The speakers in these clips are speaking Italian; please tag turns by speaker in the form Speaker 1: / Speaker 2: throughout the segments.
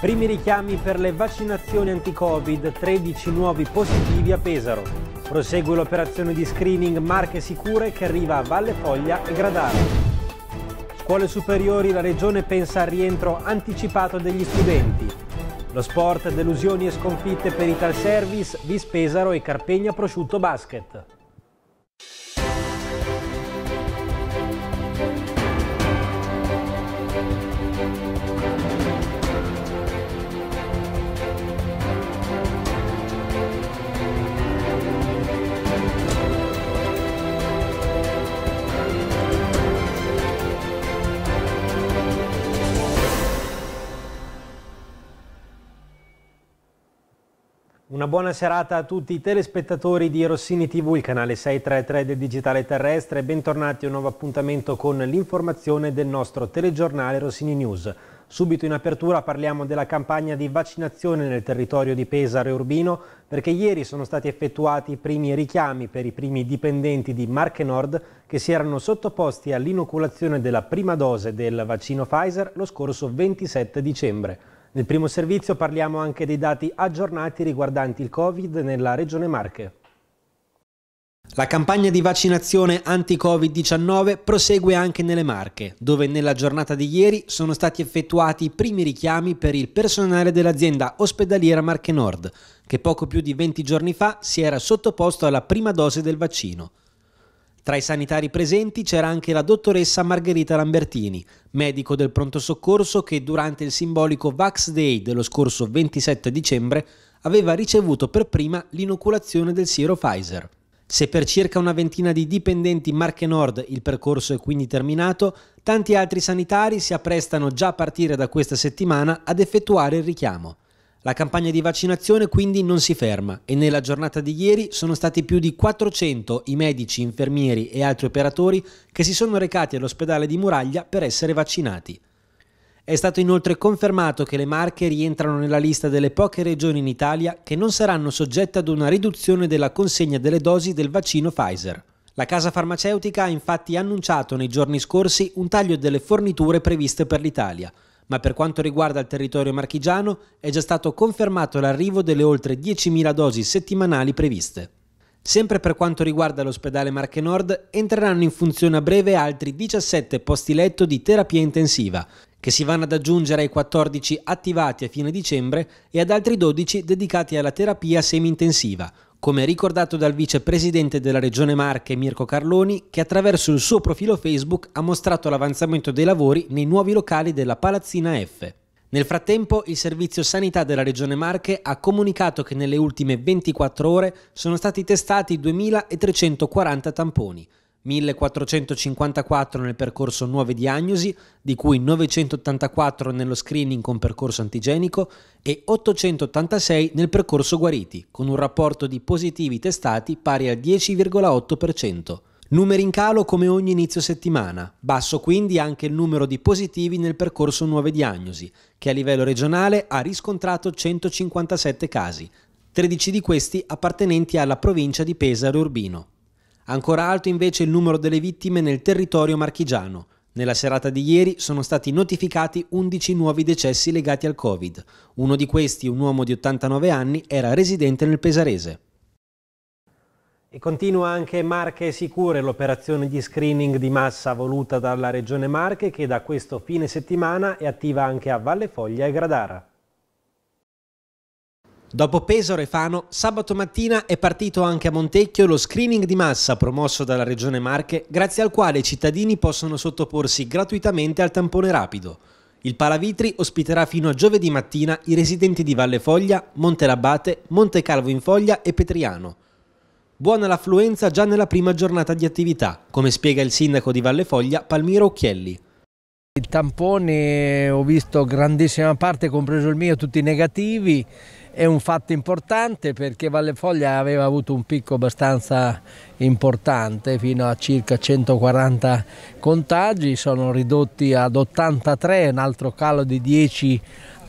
Speaker 1: Primi richiami per le vaccinazioni anti-Covid, 13 nuovi positivi a Pesaro. Prosegue l'operazione di screening Marche Sicure che arriva a Valle Foglia e Gradano. Scuole superiori, la regione pensa al rientro anticipato degli studenti. Lo sport, delusioni e sconfitte per i tal service, Vispesaro e Carpegna Prosciutto Basket. Una buona serata a tutti i telespettatori di Rossini TV, il canale 633 del Digitale Terrestre. Bentornati a un nuovo appuntamento con l'informazione del nostro telegiornale Rossini News. Subito in apertura parliamo della campagna di vaccinazione nel territorio di Pesaro e Urbino perché ieri sono stati effettuati i primi richiami per i primi dipendenti di Marche Nord che si erano sottoposti all'inoculazione della prima dose del vaccino Pfizer lo scorso 27 dicembre. Nel primo servizio parliamo anche dei dati aggiornati riguardanti il Covid nella regione Marche. La campagna di vaccinazione anti-Covid-19 prosegue anche nelle Marche, dove nella giornata di ieri sono stati effettuati i primi richiami per il personale dell'azienda ospedaliera Marche Nord, che poco più di 20 giorni fa si era sottoposto alla prima dose del vaccino. Tra i sanitari presenti c'era anche la dottoressa Margherita Lambertini, medico del pronto soccorso che durante il simbolico Vax Day dello scorso 27 dicembre aveva ricevuto per prima l'inoculazione del siero Pfizer. Se per circa una ventina di dipendenti Marche Nord il percorso è quindi terminato, tanti altri sanitari si apprestano già a partire da questa settimana ad effettuare il richiamo. La campagna di vaccinazione quindi non si ferma e nella giornata di ieri sono stati più di 400 i medici, infermieri e altri operatori che si sono recati all'ospedale di Muraglia per essere vaccinati. È stato inoltre confermato che le Marche rientrano nella lista delle poche regioni in Italia che non saranno soggette ad una riduzione della consegna delle dosi del vaccino Pfizer. La casa farmaceutica ha infatti annunciato nei giorni scorsi un taglio delle forniture previste per l'Italia, ma per quanto riguarda il territorio marchigiano è già stato confermato l'arrivo delle oltre 10.000 dosi settimanali previste. Sempre per quanto riguarda l'ospedale Marche Nord, entreranno in funzione a breve altri 17 posti letto di terapia intensiva, che si vanno ad aggiungere ai 14 attivati a fine dicembre e ad altri 12 dedicati alla terapia semi-intensiva, come ricordato dal vicepresidente della Regione Marche Mirko Carloni, che attraverso il suo profilo Facebook ha mostrato l'avanzamento dei lavori nei nuovi locali della Palazzina F. Nel frattempo, il Servizio Sanità della Regione Marche ha comunicato che nelle ultime 24 ore sono stati testati 2.340 tamponi, 1454 nel percorso nuove diagnosi, di cui 984 nello screening con percorso antigenico e 886 nel percorso guariti, con un rapporto di positivi testati pari al 10,8%. Numeri in calo come ogni inizio settimana, basso quindi anche il numero di positivi nel percorso nuove diagnosi, che a livello regionale ha riscontrato 157 casi, 13 di questi appartenenti alla provincia di Pesaro Urbino. Ancora alto invece il numero delle vittime nel territorio marchigiano. Nella serata di ieri sono stati notificati 11 nuovi decessi legati al Covid. Uno di questi, un uomo di 89 anni, era residente nel Pesarese. E continua anche Marche Sicure, l'operazione di screening di massa voluta dalla Regione Marche che da questo fine settimana è attiva anche a Valle Foglia e Gradara. Dopo Pesaro e Fano, sabato mattina è partito anche a Montecchio lo screening di massa promosso dalla Regione Marche, grazie al quale i cittadini possono sottoporsi gratuitamente al tampone rapido. Il Palavitri ospiterà fino a giovedì mattina i residenti di Valle Foglia, Monte Calvo in Foglia e Petriano. Buona l'affluenza già nella prima giornata di attività, come spiega il sindaco di Valle Foglia Palmiro Occhielli.
Speaker 2: Il tampone ho visto grandissima parte, compreso il mio, tutti negativi è un fatto importante perché Valle Foglia aveva avuto un picco abbastanza importante fino a circa 140 contagi, sono ridotti ad 83, un altro calo di 10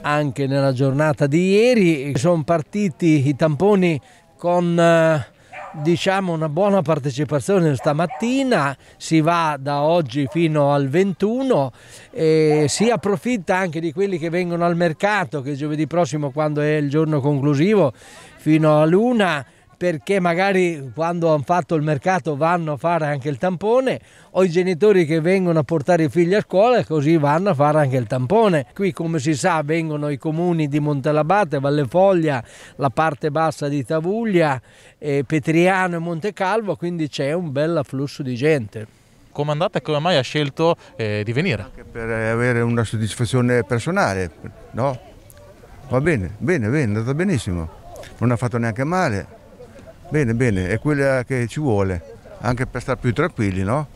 Speaker 2: anche nella giornata di ieri. Sono partiti i tamponi con eh, diciamo una buona partecipazione stamattina, si va da oggi fino al 21 e si approfitta anche di quelli che vengono al mercato che giovedì prossimo quando è il giorno conclusivo fino a luna perché magari quando hanno fatto il mercato vanno a fare anche il tampone o i genitori che vengono a portare i figli a scuola così vanno a fare anche il tampone. Qui come si sa vengono i comuni di Montelabate, Vallefoglia, la parte bassa di Tavuglia, eh, Petriano e Montecalvo,
Speaker 3: quindi c'è un bel afflusso di gente come andate e come mai ha scelto eh, di venire?
Speaker 4: Anche per avere una soddisfazione personale, no? Va bene, bene, bene, è andata benissimo, non ha fatto neanche male. Bene, bene, è quella che ci vuole, anche per stare più tranquilli, no?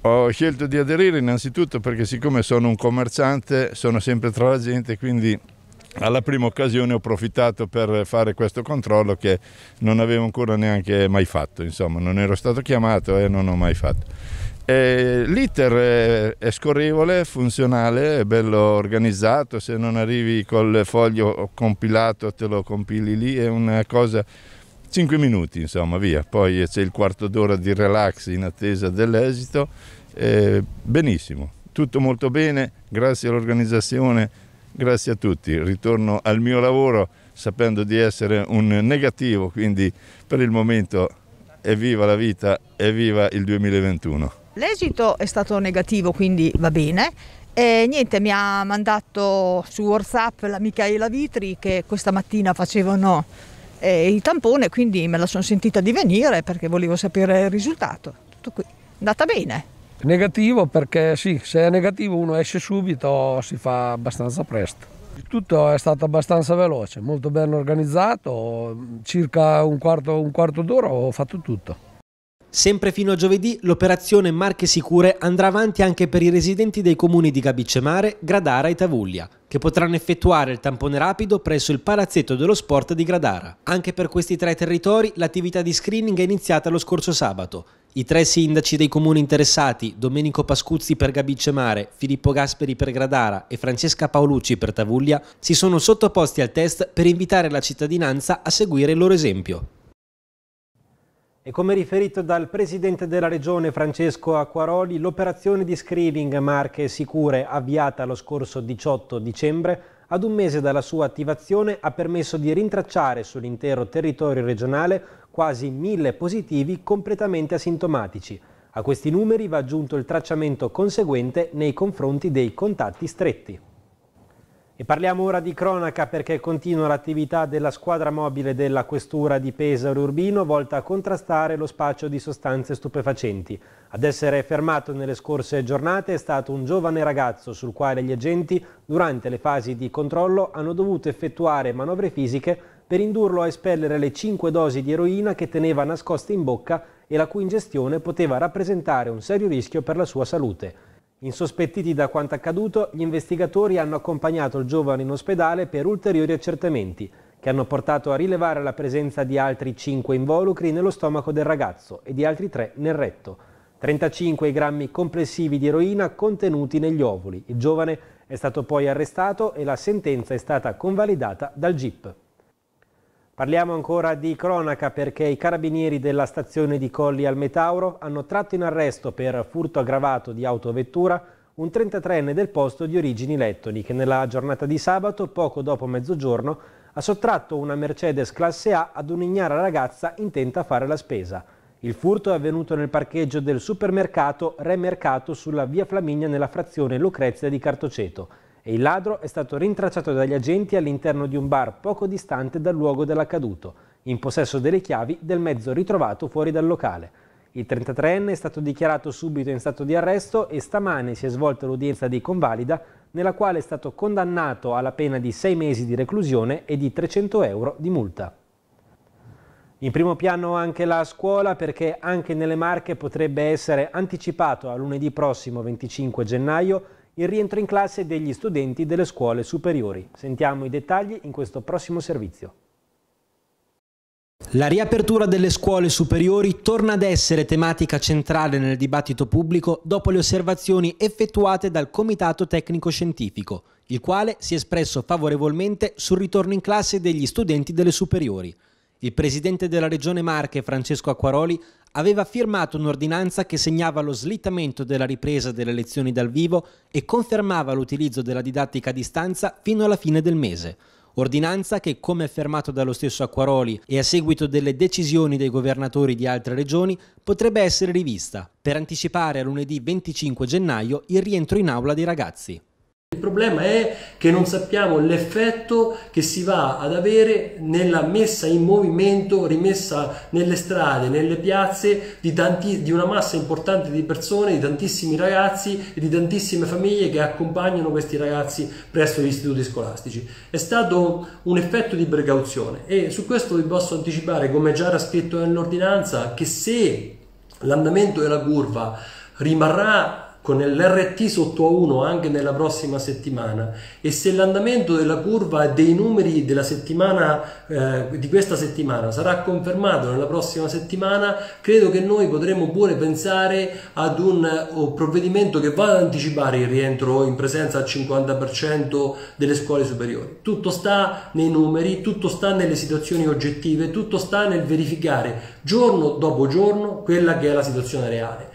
Speaker 4: Ho scelto di aderire innanzitutto perché siccome sono un commerciante sono sempre tra la gente, quindi alla prima occasione ho approfittato per fare questo controllo che non avevo ancora neanche mai fatto, insomma non ero stato chiamato e non ho mai fatto. L'iter è scorrevole, funzionale, è bello organizzato, se non arrivi col foglio compilato te lo compili lì, è una cosa 5 minuti insomma via, poi c'è il quarto d'ora di relax in attesa dell'esito, eh, benissimo, tutto molto bene, grazie all'organizzazione, grazie a tutti, ritorno al mio lavoro sapendo di essere un negativo, quindi per il momento evviva la vita, evviva il 2021.
Speaker 5: L'esito è stato negativo, quindi va bene. E niente, mi ha mandato su WhatsApp la Michaela Vitri che questa mattina facevano eh, il tampone, quindi me la sono sentita di venire perché volevo
Speaker 6: sapere il risultato. Tutto qui, andata bene.
Speaker 2: Negativo perché sì, se è negativo uno esce subito, si fa abbastanza presto. Tutto è stato abbastanza veloce, molto ben organizzato, circa un quarto, un quarto d'ora ho fatto tutto.
Speaker 1: Sempre fino a giovedì l'operazione Marche Sicure andrà avanti anche per i residenti dei comuni di Gabicemare, Gradara e Tavuglia, che potranno effettuare il tampone rapido presso il Palazzetto dello Sport di Gradara. Anche per questi tre territori l'attività di screening è iniziata lo scorso sabato. I tre sindaci dei comuni interessati, Domenico Pascuzzi per Gabicemare, Filippo Gasperi per Gradara e Francesca Paolucci per Tavuglia, si sono sottoposti al test per invitare la cittadinanza a seguire il loro esempio. E come riferito dal presidente della regione Francesco Acquaroli, l'operazione di screening Marche Sicure avviata lo scorso 18 dicembre ad un mese dalla sua attivazione ha permesso di rintracciare sull'intero territorio regionale quasi mille positivi completamente asintomatici. A questi numeri va aggiunto il tracciamento conseguente nei confronti dei contatti stretti. E parliamo ora di cronaca perché continua l'attività della squadra mobile della Questura di Pesaro Urbino volta a contrastare lo spaccio di sostanze stupefacenti. Ad essere fermato nelle scorse giornate è stato un giovane ragazzo sul quale gli agenti durante le fasi di controllo hanno dovuto effettuare manovre fisiche per indurlo a espellere le 5 dosi di eroina che teneva nascoste in bocca e la cui ingestione poteva rappresentare un serio rischio per la sua salute. Insospettiti da quanto accaduto, gli investigatori hanno accompagnato il giovane in ospedale per ulteriori accertamenti, che hanno portato a rilevare la presenza di altri 5 involucri nello stomaco del ragazzo e di altri 3 nel retto. 35 grammi complessivi di eroina contenuti negli ovuli. Il giovane è stato poi arrestato e la sentenza è stata convalidata dal GIP. Parliamo ancora di cronaca perché i carabinieri della stazione di Colli al Metauro hanno tratto in arresto per furto aggravato di autovettura un 33enne del posto di origini lettoni che nella giornata di sabato, poco dopo mezzogiorno, ha sottratto una Mercedes classe A ad un'ignara ragazza intenta a fare la spesa. Il furto è avvenuto nel parcheggio del supermercato Re Mercato sulla via Flaminia nella frazione Lucrezia di Cartoceto e il ladro è stato rintracciato dagli agenti all'interno di un bar poco distante dal luogo dell'accaduto, in possesso delle chiavi del mezzo ritrovato fuori dal locale. Il 33enne è stato dichiarato subito in stato di arresto e stamane si è svolta l'udienza di convalida nella quale è stato condannato alla pena di 6 mesi di reclusione e di 300 euro di multa. In primo piano anche la scuola perché anche nelle Marche potrebbe essere anticipato a lunedì prossimo 25 gennaio il rientro in classe degli studenti delle scuole superiori. Sentiamo i dettagli in questo prossimo servizio. La riapertura delle scuole superiori torna ad essere tematica centrale nel dibattito pubblico dopo le osservazioni effettuate dal Comitato Tecnico Scientifico, il quale si è espresso favorevolmente sul ritorno in classe degli studenti delle superiori il presidente della regione Marche, Francesco Acquaroli, aveva firmato un'ordinanza che segnava lo slittamento della ripresa delle lezioni dal vivo e confermava l'utilizzo della didattica a distanza fino alla fine del mese. Ordinanza che, come affermato dallo stesso Acquaroli e a seguito delle decisioni dei governatori di altre regioni, potrebbe essere rivista per anticipare a lunedì 25 gennaio il rientro in aula dei ragazzi problema è che non sappiamo l'effetto che si va ad avere nella messa in movimento, rimessa nelle strade, nelle piazze di, tanti, di una massa importante di persone, di tantissimi ragazzi e di tantissime famiglie che accompagnano questi ragazzi presso gli istituti scolastici. È stato un effetto di precauzione e su questo vi posso anticipare, come già era scritto nell'ordinanza, che se l'andamento della curva rimarrà con l'RT sotto a 1 anche nella prossima settimana e se l'andamento della curva e dei numeri della settimana, eh, di questa settimana sarà confermato nella prossima settimana, credo che noi potremo pure pensare ad un, eh, un provvedimento che vada ad anticipare il rientro in presenza al 50% delle scuole superiori. Tutto sta nei numeri, tutto sta nelle situazioni oggettive, tutto sta nel verificare giorno dopo giorno quella che è la situazione reale.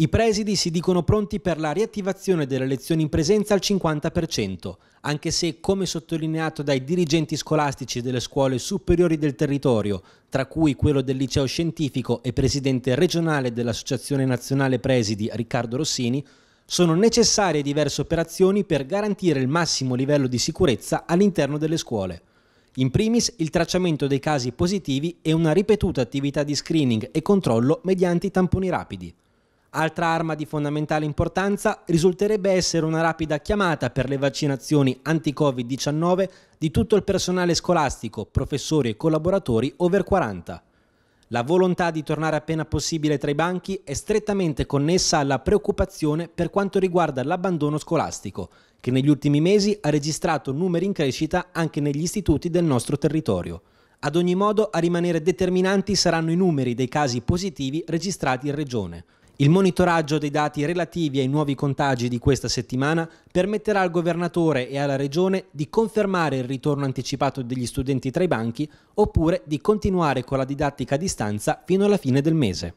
Speaker 1: I presidi si dicono pronti per la riattivazione delle lezioni in presenza al 50%, anche se, come sottolineato dai dirigenti scolastici delle scuole superiori del territorio, tra cui quello del liceo scientifico e presidente regionale dell'Associazione Nazionale Presidi Riccardo Rossini, sono necessarie diverse operazioni per garantire il massimo livello di sicurezza all'interno delle scuole. In primis il tracciamento dei casi positivi e una ripetuta attività di screening e controllo mediante i tamponi rapidi. Altra arma di fondamentale importanza risulterebbe essere una rapida chiamata per le vaccinazioni anti-Covid-19 di tutto il personale scolastico, professori e collaboratori over 40. La volontà di tornare appena possibile tra i banchi è strettamente connessa alla preoccupazione per quanto riguarda l'abbandono scolastico, che negli ultimi mesi ha registrato numeri in crescita anche negli istituti del nostro territorio. Ad ogni modo, a rimanere determinanti saranno i numeri dei casi positivi registrati in Regione. Il monitoraggio dei dati relativi ai nuovi contagi di questa settimana permetterà al governatore e alla regione di confermare il ritorno anticipato degli studenti tra i banchi oppure di continuare con la didattica a distanza fino alla fine del mese.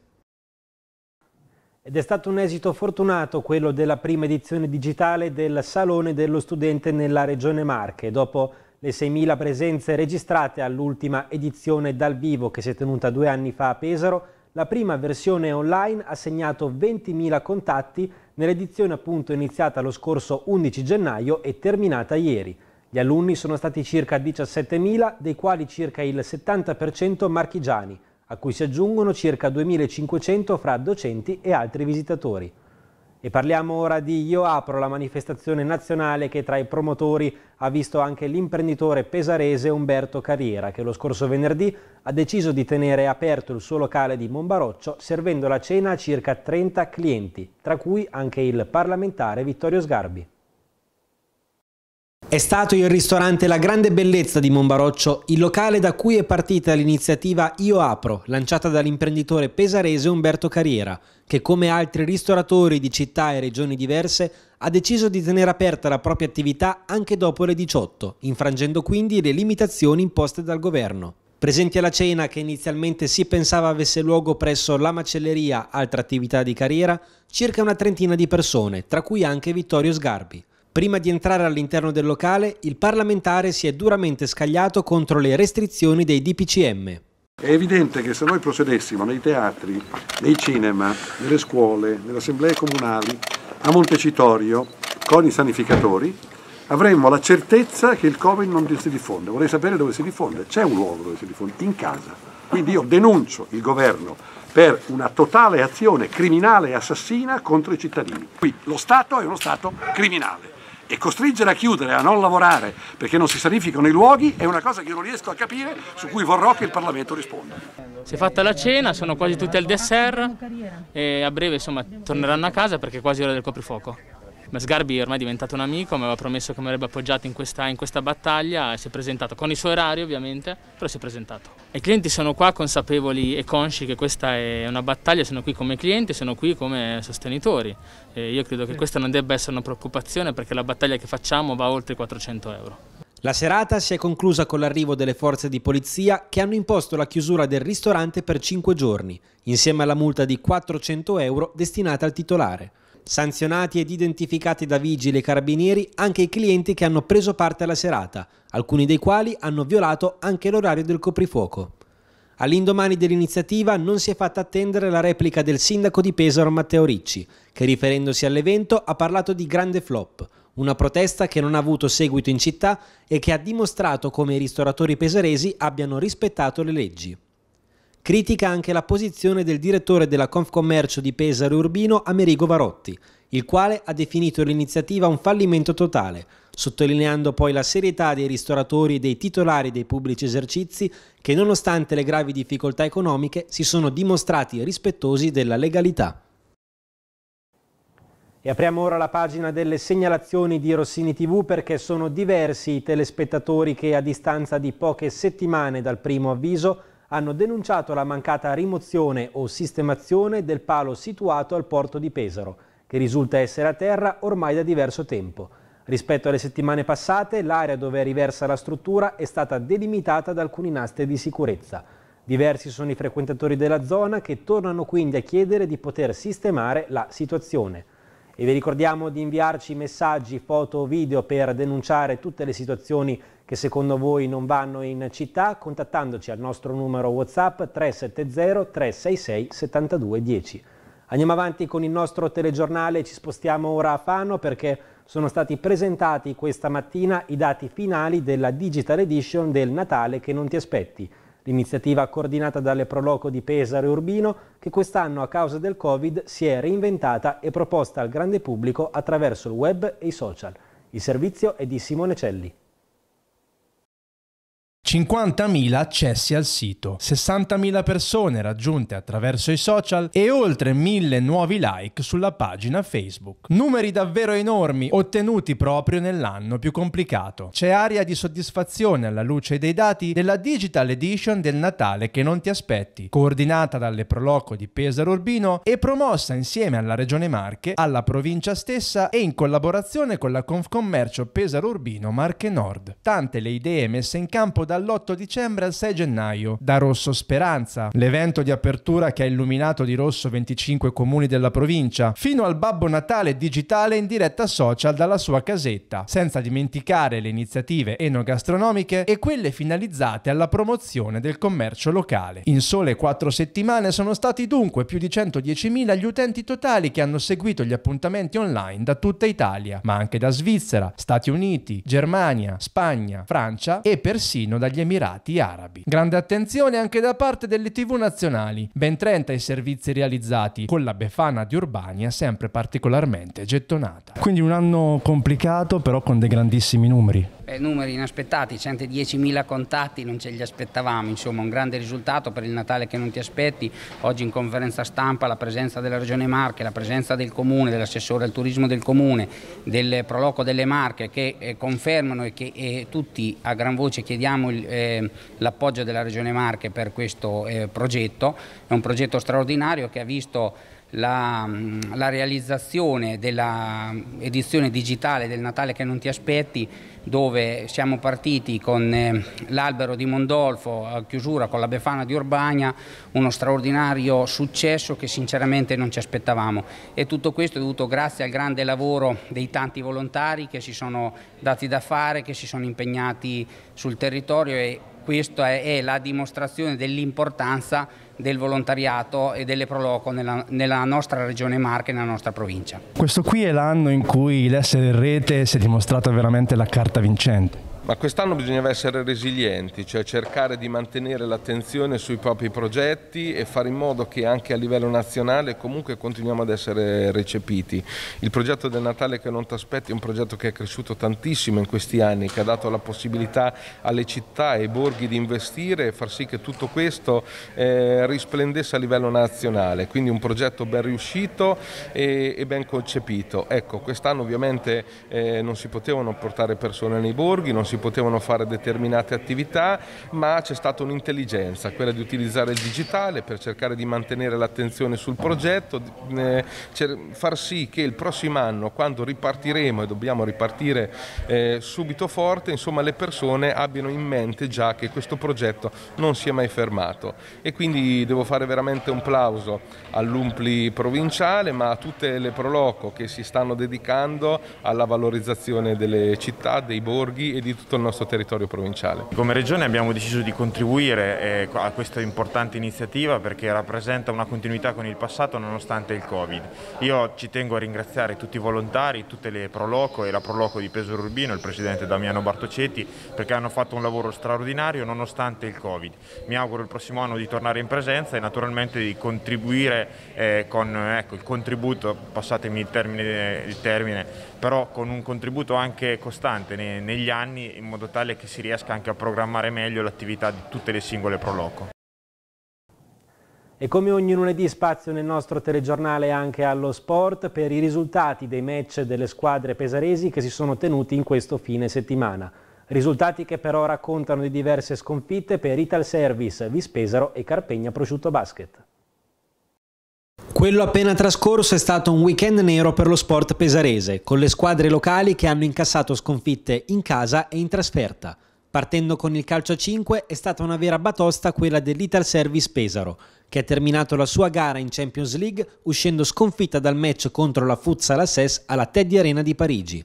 Speaker 1: Ed è stato un esito fortunato quello della prima edizione digitale del Salone dello Studente nella Regione Marche, dopo le 6.000 presenze registrate all'ultima edizione dal vivo che si è tenuta due anni fa a Pesaro, la prima versione online ha segnato 20.000 contatti nell'edizione appunto iniziata lo scorso 11 gennaio e terminata ieri. Gli alunni sono stati circa 17.000, dei quali circa il 70% marchigiani, a cui si aggiungono circa 2.500 fra docenti e altri visitatori. E parliamo ora di Io Apro, la manifestazione nazionale che tra i promotori ha visto anche l'imprenditore pesarese Umberto Carriera, che lo scorso venerdì ha deciso di tenere aperto il suo locale di Monbaroccio, servendo la cena a circa 30 clienti, tra cui anche il parlamentare Vittorio Sgarbi. È stato il ristorante La Grande Bellezza di Monbaroccio, il locale da cui è partita l'iniziativa Io Apro, lanciata dall'imprenditore pesarese Umberto Carriera, che come altri ristoratori di città e regioni diverse ha deciso di tenere aperta la propria attività anche dopo le 18, infrangendo quindi le limitazioni imposte dal governo. Presenti alla cena che inizialmente si pensava avesse luogo presso la macelleria, altra attività di carriera, circa una trentina di persone, tra cui anche Vittorio Sgarbi. Prima di entrare all'interno del locale, il parlamentare si è duramente scagliato contro le restrizioni dei DPCM.
Speaker 6: È evidente che se noi procedessimo nei teatri, nei cinema, nelle scuole, nelle assemblee comunali, a Montecitorio, con i sanificatori, avremmo la certezza che il Covid non si diffonde. Vorrei sapere dove si diffonde. C'è un luogo dove si diffonde, in casa. Quindi io denuncio il governo per una totale azione criminale e assassina contro i cittadini. Qui lo Stato è uno Stato criminale e costringere a chiudere, a non lavorare perché non si sanificano i luoghi è una cosa che io non riesco a capire, su cui vorrò che il Parlamento risponda. Si è fatta la cena, sono quasi
Speaker 3: tutti al dessert e a breve insomma torneranno a casa perché è quasi ora del coprifuoco. Sgarbi ormai è diventato un amico, mi aveva promesso che mi avrebbe appoggiato in questa, in questa battaglia e si è presentato, con i suoi orari ovviamente, però si è presentato. I clienti sono qua consapevoli e consci che questa è una battaglia, sono qui come clienti, sono qui come sostenitori. E io credo che questa non debba essere una preoccupazione perché la battaglia che facciamo va oltre i 400 euro.
Speaker 1: La serata si è conclusa con l'arrivo delle forze di polizia che hanno imposto la chiusura del ristorante per 5 giorni, insieme alla multa di 400 euro destinata al titolare sanzionati ed identificati da vigili e carabinieri anche i clienti che hanno preso parte alla serata, alcuni dei quali hanno violato anche l'orario del coprifuoco. All'indomani dell'iniziativa non si è fatta attendere la replica del sindaco di Pesaro Matteo Ricci, che riferendosi all'evento ha parlato di grande flop, una protesta che non ha avuto seguito in città e che ha dimostrato come i ristoratori pesaresi abbiano rispettato le leggi. Critica anche la posizione del direttore della Confcommercio di Pesaro Urbino Amerigo Varotti, il quale ha definito l'iniziativa un fallimento totale, sottolineando poi la serietà dei ristoratori e dei titolari dei pubblici esercizi che nonostante le gravi difficoltà economiche si sono dimostrati rispettosi della legalità. E apriamo ora la pagina delle segnalazioni di Rossini TV perché sono diversi i telespettatori che a distanza di poche settimane dal primo avviso hanno denunciato la mancata rimozione o sistemazione del palo situato al porto di Pesaro, che risulta essere a terra ormai da diverso tempo. Rispetto alle settimane passate, l'area dove è riversa la struttura è stata delimitata da alcuni nastri di sicurezza. Diversi sono i frequentatori della zona che tornano quindi a chiedere di poter sistemare la situazione e vi ricordiamo di inviarci messaggi, foto o video per denunciare tutte le situazioni che secondo voi non vanno in città contattandoci al nostro numero WhatsApp 370 366 7210. Andiamo avanti con il nostro telegiornale, ci spostiamo ora a Fano perché sono stati presentati questa mattina i dati finali della Digital Edition del Natale che non ti aspetti l'iniziativa coordinata dalle Proloco di Pesaro e Urbino che quest'anno a causa del Covid si è reinventata e proposta al grande pubblico attraverso il web e i social. Il servizio è di Simone Celli.
Speaker 5: 50.000 accessi al sito, 60.000 persone raggiunte attraverso i social e oltre 1.000 nuovi like sulla pagina Facebook. Numeri davvero enormi ottenuti proprio nell'anno più complicato. C'è aria di soddisfazione alla luce dei dati della Digital Edition del Natale che non ti aspetti, coordinata dalle Proloco di Pesaro Urbino e promossa insieme alla Regione Marche, alla provincia stessa e in collaborazione con la Confcommercio Pesaro Urbino Marche Nord. Tante le idee messe in campo da dall'8 dicembre al 6 gennaio, da Rosso Speranza, l'evento di apertura che ha illuminato di rosso 25 comuni della provincia, fino al Babbo Natale digitale in diretta social dalla sua casetta, senza dimenticare le iniziative enogastronomiche e quelle finalizzate alla promozione del commercio locale. In sole quattro settimane sono stati dunque più di 110.000 gli utenti totali che hanno seguito gli appuntamenti online da tutta Italia, ma anche da Svizzera, Stati Uniti, Germania, Spagna, Francia e persino da dagli Emirati Arabi. Grande attenzione anche da parte delle tv nazionali, ben 30 i servizi realizzati, con la Befana di Urbania sempre particolarmente gettonata. Quindi un anno complicato però con dei grandissimi numeri. Beh, numeri inaspettati,
Speaker 4: 110.000 contatti, non ce
Speaker 1: li aspettavamo, insomma un grande risultato per il Natale che non ti aspetti, oggi in conferenza stampa la presenza della Regione Marche, la presenza del Comune, dell'assessore al turismo del Comune, del Proloco delle Marche che eh, confermano e che eh, tutti a gran voce chiediamo eh, l'appoggio della Regione Marche per questo eh, progetto, è un progetto straordinario che ha visto la, mm, la realizzazione dell'edizione mm, digitale del Natale che non ti aspetti dove siamo partiti con eh, l'albero di Mondolfo a eh, chiusura con la Befana di Urbania, uno straordinario successo che sinceramente non ci aspettavamo e tutto questo è dovuto grazie al grande lavoro dei tanti volontari che si sono dati da fare, che si sono impegnati sul territorio e questa è la dimostrazione dell'importanza del volontariato e delle Proloco nella,
Speaker 6: nella nostra regione Marche e nella nostra provincia.
Speaker 5: Questo qui è l'anno in cui l'essere in rete si è dimostrato veramente la carta vincente.
Speaker 6: Ma quest'anno bisognava essere resilienti, cioè cercare di mantenere l'attenzione sui propri progetti e fare in modo che anche a livello nazionale comunque continuiamo ad essere recepiti. Il progetto del Natale che non ti aspetti è un progetto che è cresciuto tantissimo in questi anni, che ha dato la possibilità alle città e ai borghi di investire e far sì che tutto questo eh, risplendesse a livello nazionale. Quindi un progetto ben riuscito e, e ben concepito. Ecco, quest'anno ovviamente eh, non si potevano portare persone nei borghi, non si si potevano fare determinate attività, ma c'è stata un'intelligenza, quella di utilizzare il digitale per cercare di mantenere l'attenzione sul progetto, eh, far sì che il prossimo anno, quando ripartiremo e dobbiamo ripartire eh, subito forte, insomma le persone abbiano in mente già che questo progetto non si è mai fermato. E quindi devo fare veramente un plauso all'Umpli provinciale, ma a tutte le Proloco che si stanno dedicando alla valorizzazione delle città, dei borghi e di tutti tutto il nostro territorio provinciale.
Speaker 5: Come Regione abbiamo deciso di contribuire eh, a questa importante iniziativa perché rappresenta una continuità con il passato nonostante il Covid. Io ci tengo a ringraziare tutti i volontari, tutte le Proloco e la Proloco di Pesaro Urbino, il Presidente Damiano Bartoceti, perché hanno fatto un lavoro straordinario nonostante il Covid. Mi auguro il prossimo anno di tornare in presenza e naturalmente di contribuire eh, con ecco, il contributo, passatemi il termine, il termine però con un contributo anche costante negli anni in modo tale che si riesca anche a programmare meglio l'attività di tutte le singole Proloco.
Speaker 1: E come ogni lunedì spazio nel nostro telegiornale anche allo sport per i risultati dei match delle squadre pesaresi che si sono tenuti in questo fine settimana. Risultati che però raccontano di diverse sconfitte per Ital Service, Vispesaro e Carpegna Prosciutto Basket. Quello appena trascorso è stato un weekend nero per lo sport pesarese, con le squadre locali che hanno incassato sconfitte in casa e in trasferta. Partendo con il calcio a 5 è stata una vera batosta quella dell'Ital Service Pesaro, che ha terminato la sua gara in Champions League uscendo sconfitta dal match contro la Futsal Assess alla Teddy Arena di Parigi.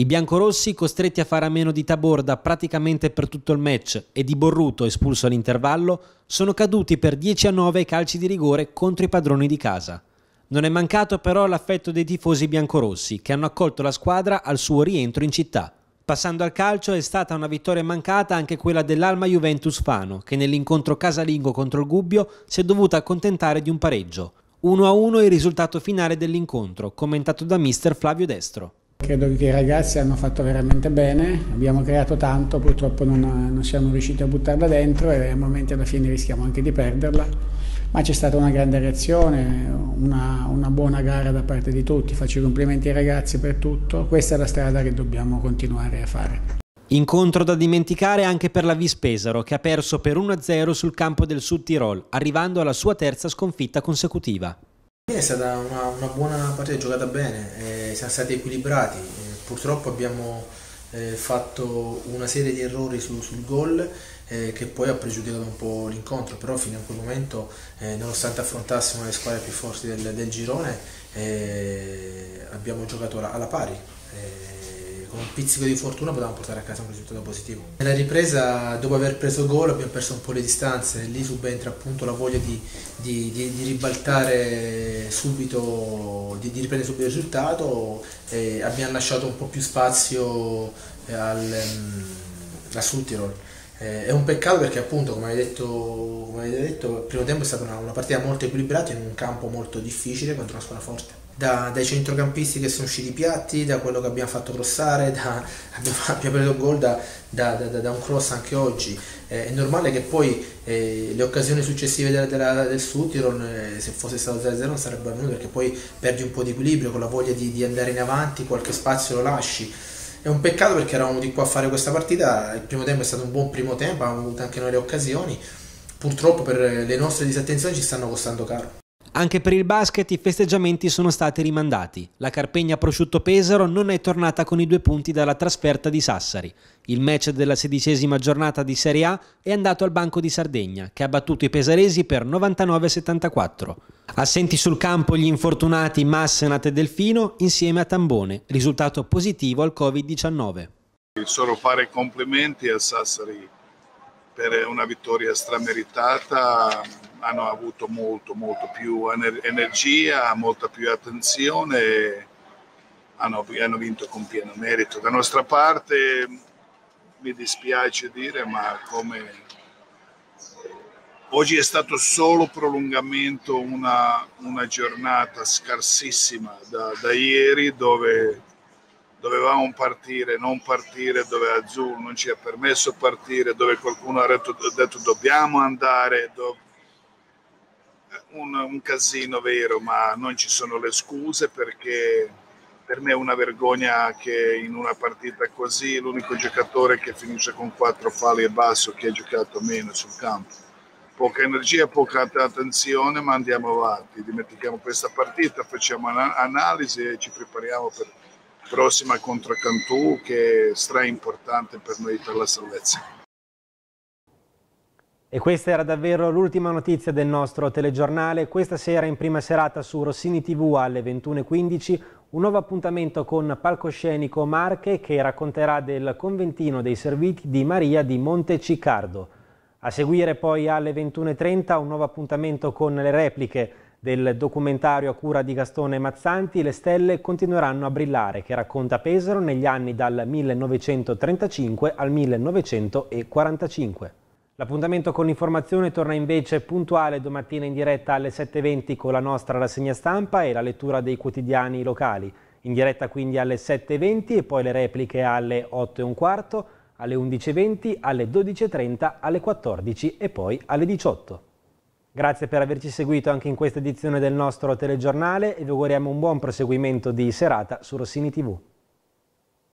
Speaker 1: I biancorossi, costretti a fare a meno di Taborda praticamente per tutto il match e di Borruto espulso all'intervallo, sono caduti per 10 a 9 ai calci di rigore contro i padroni di casa. Non è mancato però l'affetto dei tifosi biancorossi, che hanno accolto la squadra al suo rientro in città. Passando al calcio è stata una vittoria mancata anche quella dell'Alma Juventus Fano, che nell'incontro casalingo contro il Gubbio si è dovuta accontentare di un pareggio. 1-1 a il risultato finale dell'incontro, commentato da mister Flavio Destro
Speaker 3: credo che i ragazzi hanno fatto veramente bene, abbiamo creato tanto, purtroppo non, non siamo riusciti a buttarla dentro e a momenti alla fine rischiamo anche di perderla, ma c'è stata una grande reazione, una, una buona gara da parte di tutti, faccio i complimenti ai ragazzi per tutto, questa è la strada che dobbiamo continuare a fare.
Speaker 1: Incontro da dimenticare anche per la Vispesaro che ha perso per 1-0 sul campo del Sud Tirol, arrivando alla sua terza sconfitta consecutiva
Speaker 3: è stata una, una, buona partita giocata bene, eh, siamo stati equilibrati, eh, purtroppo abbiamo eh, fatto una serie di errori su, sul gol eh, che poi ha pregiudicato un po' l'incontro, però fino a quel momento eh, nonostante affrontassimo le squadre più forti del, del girone eh, abbiamo giocato alla, alla pari con un pizzico di fortuna potevamo portare a casa un risultato positivo. Nella ripresa, dopo aver preso gol, abbiamo perso un po' le distanze, lì subentra appunto la voglia di, di, di, di ribaltare subito, di, riprendere subito il risultato e abbiamo lasciato un po' più spazio eh, al, ehm, a Sultirol. Eh, è un peccato perché appunto, come avete detto, detto, il primo tempo è stata una, una partita molto equilibrata in un campo molto difficile contro una squadra forte da, dai centrocampisti che sono usciti piatti, da quello che abbiamo fatto crossare, da, abbiamo, abbiamo, preso un gol da, da, da, un cross anche oggi. Eh, è normale che poi eh, le occasioni successive della, della, del Sutiron, eh, se fosse stato 0-0 non sarebbero venute perché poi perdi un po' di equilibrio con la voglia di, di andare in avanti, qualche spazio lo lasci. È un peccato perché eravamo di qua a fare questa partita, il primo tempo è stato un buon primo tempo, abbiamo avuto anche noi le occasioni, purtroppo per le nostre disattenzioni ci stanno costando caro.
Speaker 1: Anche per il basket i festeggiamenti sono stati rimandati. La Carpegna Prosciutto Pesaro non è tornata con i due punti dalla trasferta di Sassari. Il match della sedicesima giornata di Serie A è andato al banco di Sardegna, che ha battuto i pesaresi per 99-74. Assenti sul campo gli infortunati Massenat e Delfino insieme a Tambone, risultato positivo al Covid-19.
Speaker 4: Solo fare complimenti a Sassari per una vittoria strameritata hanno avuto molto, molto più energia, molta più attenzione, hanno, hanno vinto con pieno merito. Da nostra parte mi dispiace dire, ma come Oggi è stato solo prolungamento, una, una giornata scarsissima da, da, ieri dove dovevamo partire, non partire, dove Azzurro non ci ha permesso partire, dove qualcuno ha detto, detto dobbiamo andare, dove un, un casino vero, ma non ci sono le scuse perché per me è una vergogna che in una partita così l'unico giocatore che finisce con quattro falli e basso che ha giocato meno sul campo. Poca energia, poca attenzione, ma andiamo avanti, dimentichiamo questa partita, facciamo un'analisi e ci prepariamo per la prossima contro Cantù che è stra importante per noi per la salvezza.
Speaker 1: E questa era davvero l'ultima notizia del nostro telegiornale. Questa sera in prima serata su Rossini TV alle 21.15 un nuovo appuntamento con Palcoscenico Marche che racconterà del conventino dei serviti di Maria di Monte Ciccardo. A seguire poi alle 21.30 un nuovo appuntamento con le repliche del documentario a cura di Gastone Mazzanti Le stelle continueranno a brillare che racconta Pesaro negli anni dal 1935 al 1945. L'appuntamento con l'informazione torna invece puntuale domattina in diretta alle 7.20 con la nostra rassegna stampa e la lettura dei quotidiani locali. In diretta quindi alle 7.20 e poi le repliche alle 8.15, alle 11.20, alle 12.30, alle 14 e poi alle 18. Grazie per averci seguito anche in questa edizione del nostro telegiornale e vi auguriamo un buon proseguimento di serata su Rossini TV.